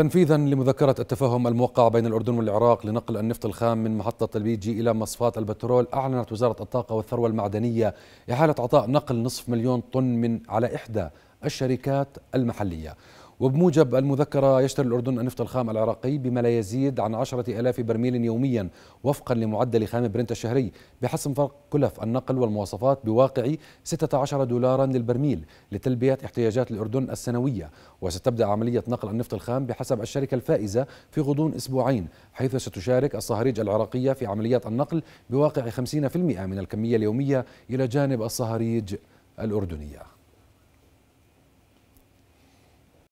تنفيذا لمذكرة التفاهم الموقع بين الأردن والعراق لنقل النفط الخام من محطة البيجي إلى مصفات البترول أعلنت وزارة الطاقة والثروة المعدنية إحالة عطاء نقل نصف مليون طن من على إحدى الشركات المحلية وبموجب المذكرة يشتري الأردن النفط الخام العراقي بما لا يزيد عن عشرة ألاف برميل يوميا وفقا لمعدل خام برنت الشهري بحسب فرق كلف النقل والمواصفات بواقع 16 دولارا للبرميل لتلبية احتياجات الأردن السنوية وستبدأ عملية نقل النفط الخام بحسب الشركة الفائزة في غضون أسبوعين حيث ستشارك الصهاريج العراقية في عمليات النقل بواقع 50% من الكمية اليومية إلى جانب الصهاريج الأردنية